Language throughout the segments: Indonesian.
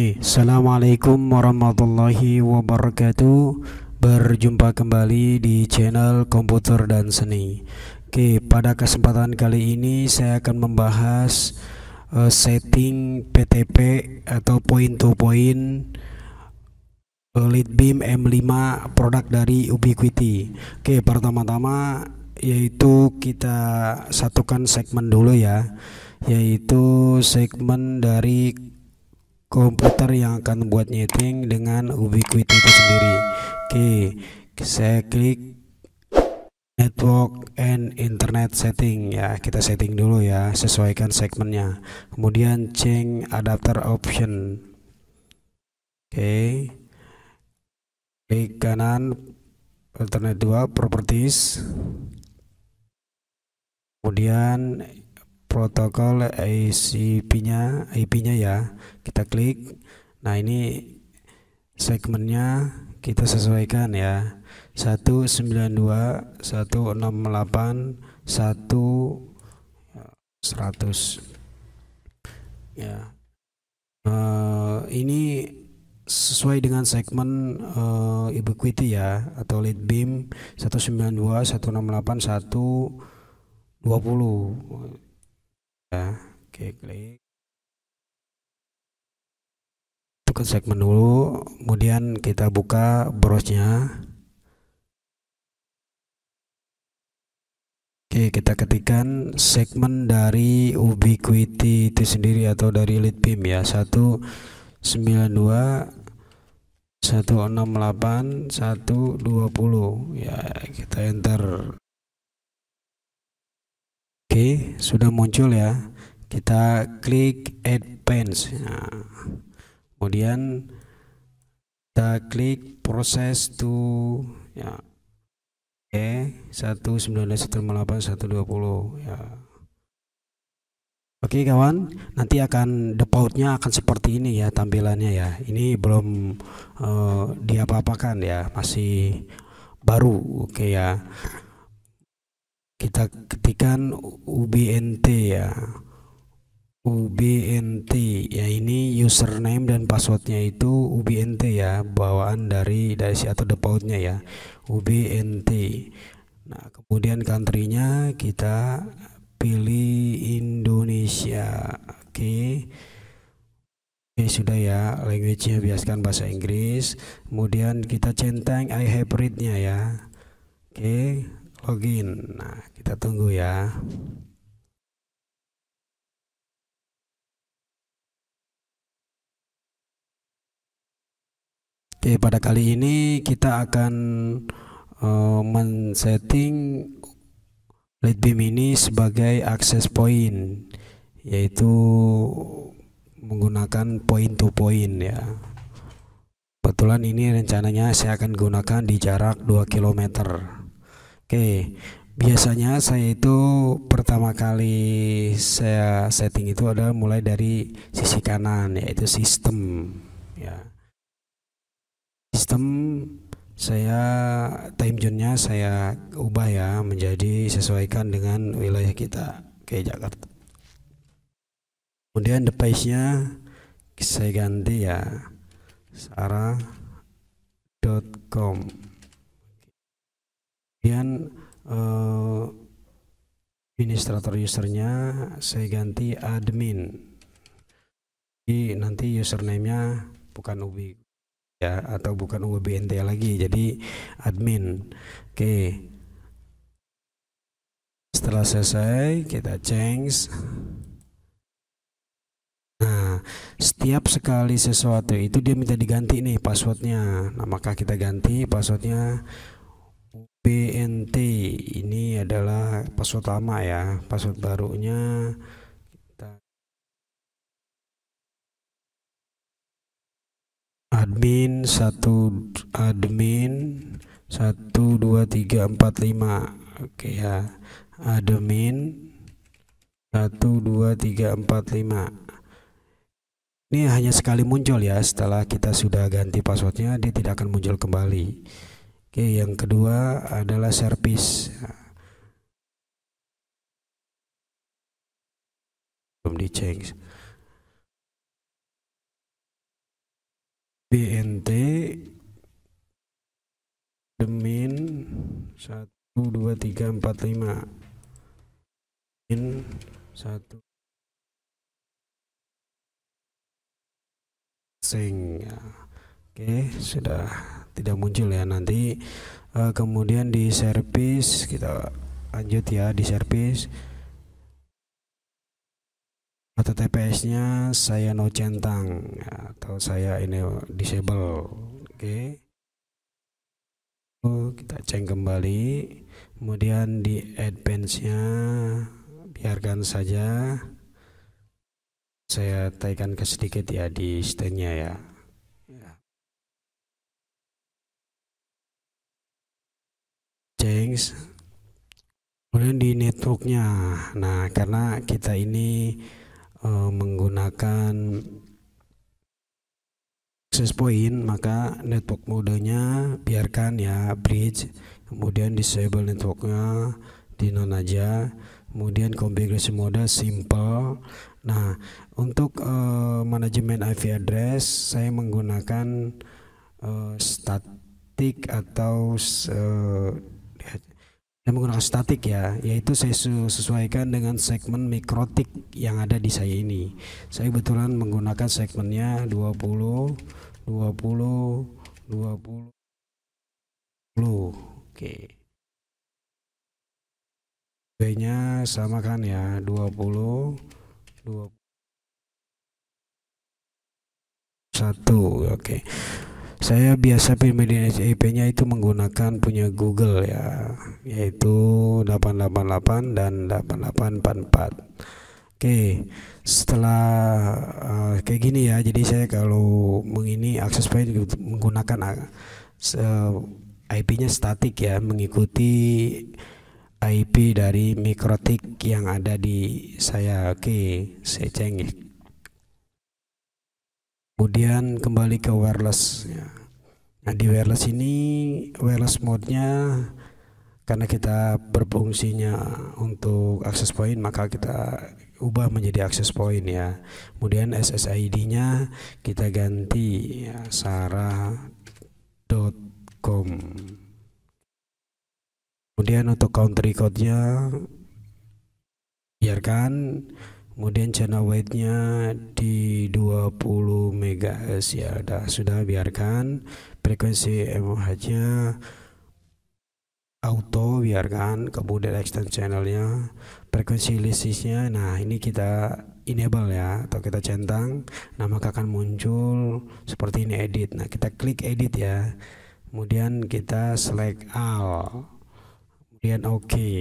Assalamualaikum warahmatullahi wabarakatuh Berjumpa kembali di channel komputer dan seni Oke pada kesempatan kali ini saya akan membahas uh, setting PTP atau point to point uh, Litbeam M5 produk dari Ubiquiti Oke pertama-tama yaitu kita satukan segmen dulu ya yaitu segmen dari komputer yang akan buat nyeting dengan ubiquiti itu sendiri oke okay, saya klik network and internet setting ya kita setting dulu ya sesuaikan segmennya kemudian change adapter option oke okay. klik kanan internet 2 properties kemudian protokol ICP-nya, IP-nya ya. Kita klik. Nah, ini segmennya kita sesuaikan ya. 192 168 1 100. Ya. Uh, ini sesuai dengan segmen uh, eh, ubiquity ya atau lead beam 192 168 20 oke klik ke segmen dulu kemudian kita buka browse Oke, kita ketikkan segmen dari ubiquity itu sendiri atau dari lead beam ya. 192 168 120 ya kita enter Oke, sudah muncul ya. Kita klik advance. Nah, kemudian kita klik proses to ya. Oke, 119.108.120 ya. Oke kawan, nanti akan defaultnya akan seperti ini ya tampilannya ya. Ini belum uh, diapa-apakan ya, masih baru. Oke ya kita ketikkan ubnt ya ubnt ya ini username dan passwordnya itu ubnt ya bawaan dari dash atau defaultnya ya ubnt nah kemudian countrynya kita pilih Indonesia oke okay. Oke okay, sudah ya language-nya biasakan bahasa Inggris kemudian kita centang i hybrid-nya ya oke okay login. Nah, kita tunggu ya. Oke, pada kali ini kita akan uh, men-setting lead beam ini sebagai akses point yaitu menggunakan point to point ya. Kebetulan ini rencananya saya akan gunakan di jarak 2 km. Oke, biasanya saya itu pertama kali saya setting itu adalah mulai dari sisi kanan yaitu sistem ya. Sistem saya time zone-nya saya ubah ya menjadi sesuaikan dengan wilayah kita ke Jakarta. Kemudian device-nya saya ganti ya sarah.com kemudian uh, administrator usernya saya ganti admin jadi nanti username bukan ubi ya atau bukan UBNT lagi jadi admin oke okay. setelah selesai kita change Nah, setiap sekali sesuatu itu dia minta diganti nih passwordnya. Nah, maka kita ganti passwordnya BNT ini adalah password lama ya password barunya kita admin satu admin lima. oke ya admin satu dua tiga empat lima. ini hanya sekali muncul ya setelah kita sudah ganti passwordnya dia tidak akan muncul kembali Oke, yang kedua adalah service. Belum di change. BNT demin 1 2 3 4 5 in 1 sing oke sudah tidak muncul ya nanti uh, kemudian di service kita lanjut ya di service atau TPS nya saya no centang atau saya ini disable oke okay. Oh, kita ceng kembali kemudian di advance nya biarkan saja saya taikan ke sedikit ya di nya ya settings kemudian di networknya nah karena kita ini uh, menggunakan access point maka network modenya biarkan ya bridge kemudian disable networknya di non aja kemudian konfigurasi mode simple nah untuk uh, manajemen IP address saya menggunakan uh, eh, static atau uh, yang menggunakan statik ya, yaitu saya sesuaikan dengan segmen mikrotik yang ada di saya ini. Saya kebetulan menggunakan segmennya 20 20 20 20, oke B nya sama kan ya 20 21, oke oke saya biasa pemilihan SIP-nya itu menggunakan punya Google ya yaitu 888 dan 8844 oke setelah uh, kayak gini ya jadi saya kalau mengini akses point menggunakan uh, eh, IP-nya statik ya mengikuti IP dari mikrotik yang ada di saya oke saya cengik kemudian kembali ke wireless ya. nah di wireless ini wireless mode-nya karena kita berfungsinya untuk access point maka kita ubah menjadi access point ya kemudian SSID-nya kita ganti ya, sarah.com kemudian untuk country code-nya biarkan kemudian channel weightnya di 20 MHz ya sudah sudah biarkan frekuensi MOH nya auto biarkan kemudian extend channelnya frekuensi listisnya. nah ini kita enable ya atau kita centang nah maka akan muncul seperti ini edit nah kita klik edit ya kemudian kita select all kemudian oke okay.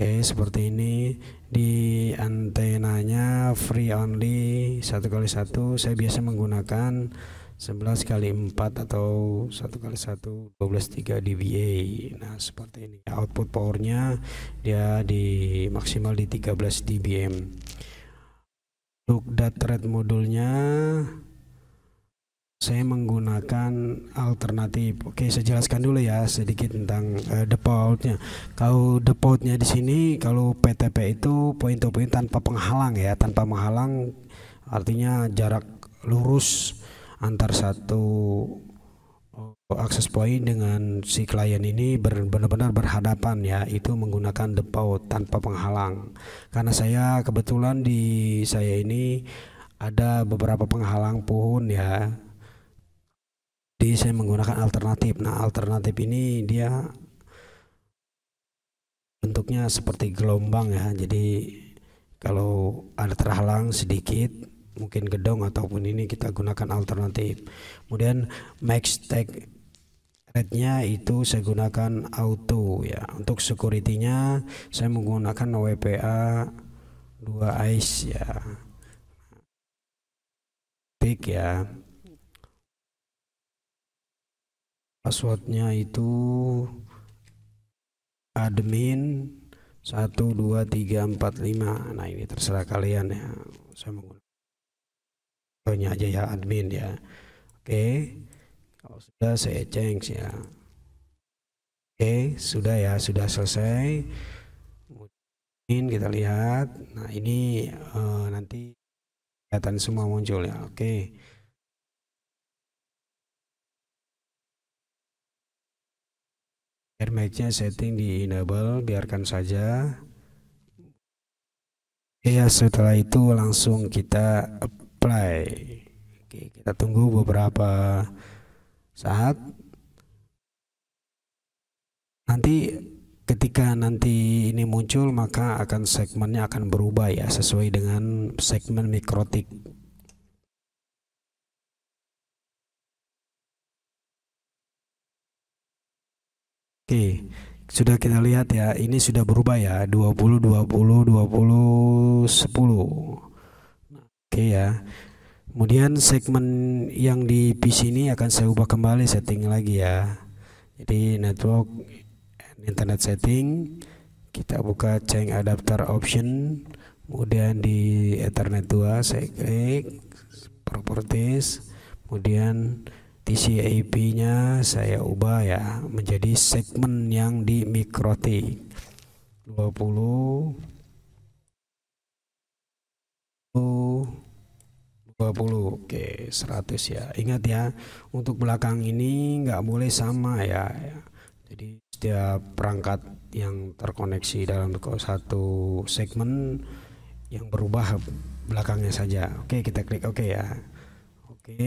Oke, seperti ini di antenanya free only satu kali satu saya biasa menggunakan 11 kali 4 atau satu kali satu 12 3 dBA. Nah, seperti ini. Output powernya dia di maksimal di 13 dBm. Untuk data rate modulnya saya menggunakan alternatif. Oke, saya jelaskan dulu ya sedikit tentang uh, eh, defaultnya. Kalau defaultnya di sini, kalau PTP itu point to point tanpa penghalang ya, tanpa menghalang artinya jarak lurus antar satu oh, akses point dengan si klien ini benar-benar berhadapan ya itu menggunakan default tanpa penghalang karena saya kebetulan di saya ini ada beberapa penghalang pohon ya jadi saya menggunakan alternatif nah alternatif ini dia bentuknya seperti gelombang ya jadi kalau ada terhalang sedikit mungkin gedong ataupun ini kita gunakan alternatif kemudian max tag rate-nya itu saya gunakan auto ya untuk security-nya saya menggunakan WPA 2 ice ya big ya passwordnya itu admin 12345 nah ini terserah kalian ya saya menggunakan pokoknya aja ya admin ya oke kalau sudah saya change ya oke sudah ya sudah selesai kita lihat nah ini uh, nanti kelihatan semua muncul ya oke air setting di enable biarkan saja ya setelah itu langsung kita apply Oke, kita tunggu beberapa saat nanti ketika nanti ini muncul maka akan segmennya akan berubah ya sesuai dengan segmen mikrotik Oke, sudah kita lihat ya, ini sudah berubah ya, 20, 20, 20, 10. Oke ya. Kemudian segmen yang di PC ini akan saya ubah kembali setting lagi ya. Jadi network internet setting kita buka change adapter option kemudian di ethernet 2 saya klik properties kemudian TCAP-nya saya ubah ya menjadi segmen yang di mikrotik 20 20 oke 100 ya ingat ya untuk belakang ini nggak boleh sama ya jadi setiap perangkat yang terkoneksi dalam satu segmen yang berubah belakangnya saja oke kita klik oke ya oke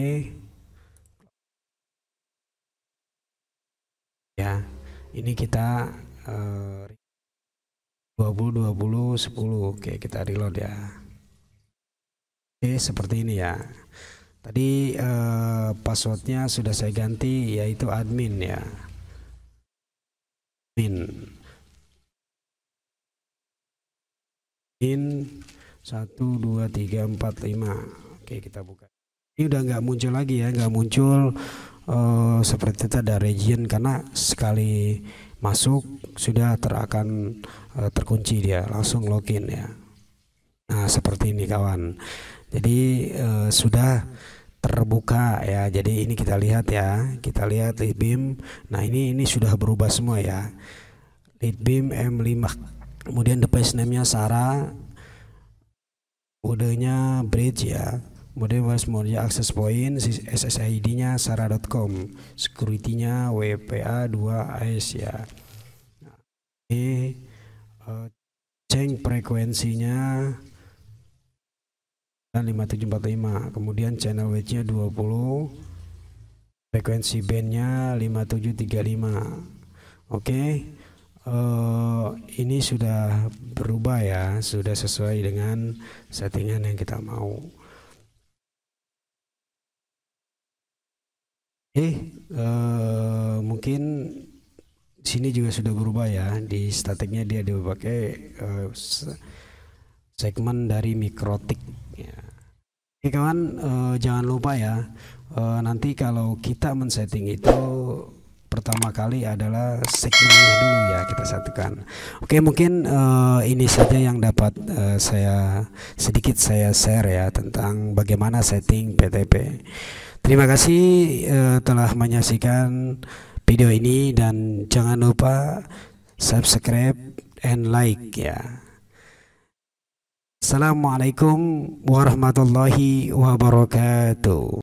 ya ini kita uh, 20 20 10 oke kita reload ya oke seperti ini ya tadi uh, passwordnya sudah saya ganti yaitu admin ya admin admin 1 2 3 4 5 oke kita buka ini udah nggak muncul lagi ya nggak muncul Eh, seperti itu ada region karena sekali masuk sudah terakan uh, eh, terkunci dia langsung login ya nah seperti ini kawan jadi uh, sudah terbuka ya jadi ini kita lihat ya kita lihat lead beam nah ini ini sudah berubah semua ya lead beam M5 kemudian device name nya Sarah kodenya bridge ya Model Westmore access point SSID-nya sara.com, security-nya WPA2 ASIA. Nah, ya. eh, ini uh, change frekuensinya dan 5745 kemudian channel width nya 20 frekuensi band-nya 5735 oke okay. uh, eh, ini sudah berubah ya sudah sesuai dengan settingan yang kita mau Eh, uh, mungkin sini juga sudah berubah ya di statiknya dia dipakai uh, eh, segmen dari mikrotik. Ya. Oke kawan, uh, jangan lupa ya uh, nanti kalau kita men-setting itu pertama kali adalah segmennya dulu ya kita satukan. Oke mungkin uh, ini saja yang dapat uh, saya sedikit saya share ya tentang bagaimana setting PTP. Terima kasih uh, telah menyaksikan video ini dan jangan lupa subscribe and like ya. Assalamualaikum warahmatullahi wabarakatuh.